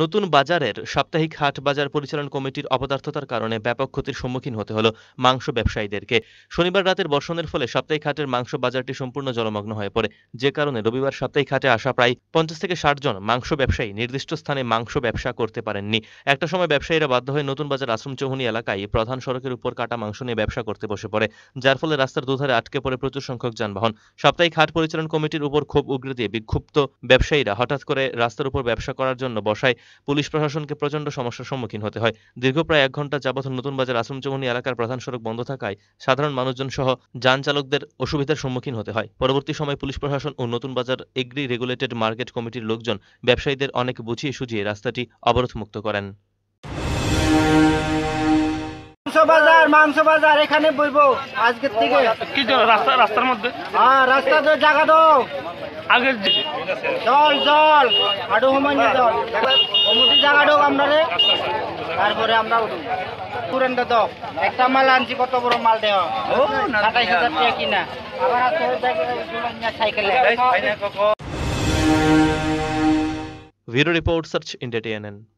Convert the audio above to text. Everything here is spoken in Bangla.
নতুন বাজারের সাপ্তাহিক হাট বাজার পরিচালন কমিটির অপদার্থতার কারণে ব্যাপক ক্ষতির সম্মুখীন হতে হলো মাংস ব্যবসায়ীদেরকে শনিবার রাতের বর্ষণের ফলে সাপ্তাহিক হাটের মাংস বাজারটি সম্পূর্ণ জলমগ্ন হয়ে পড়ে যে কারণে রবিবার সাপ্তাহিক হাটে আসা প্রায় পঞ্চাশ থেকে ষাট জন মাংস ব্যবসায়ী নির্দিষ্ট স্থানে মাংস ব্যবসা করতে পারেননি একটা সময় ব্যবসায়ীরা বাধ্য হয়ে নতুন বাজার আশ্রম চৌহনী এলাকায় প্রধান সড়কের উপর কাটা মাংস নিয়ে ব্যবসা করতে বসে পড়ে যার ফলে রাস্তার দুধারে আটকে পড়ে প্রচুর সংখ্যক যানবাহন সাপ্তাহিক হাট পরিচালন কমিটির উপর ক্ষোভ উগ্রে দিয়ে বিক্ষুব্ধ ব্যবসায়ীরা হঠাৎ করে রাস্তার উপর ব্যবসা করার জন্য বসায় পুলিশ প্রশাসনকে প্রচণ্ড সমস্যার সম্মুখীন হতে হয় দীর্ঘ প্রায় এক ঘন্টা যাবৎ নতুন বাজার আশ্রমচমনি এলাকার প্রধান সড়ক বন্ধ থাকায় সাধারণ মানুষজন সহ যান চালকদের অসুবিধার সম্মুখীন হতে হয় পরবর্তী সময় পুলিশ প্রশাসন ও নতুন বাজার এগ্রি রেগুলেটেড মার্কেট কমিটির লোকজন ব্যবসায়ীদের অনেক বুঝিয়ে সুঝিয়ে রাস্তাটি অবরোধমুক্ত করেন বাজার মাংস বাজার এখানে বইবো আজকের থেকে কি রাস্তা রাস্তার মধ্যে হ্যাঁ রাস্তা তো জায়গা দাও আগে জল জল হাঁটু সময় না জল কমিটি জায়গা দাও আমরা তারপরে আমরা পুরানটা দাও একটা মাল আনছি কত বড় মাল দেওয়া সাতাইশ হাজার টাকা কিনা আবার সাইকেলে Video report search India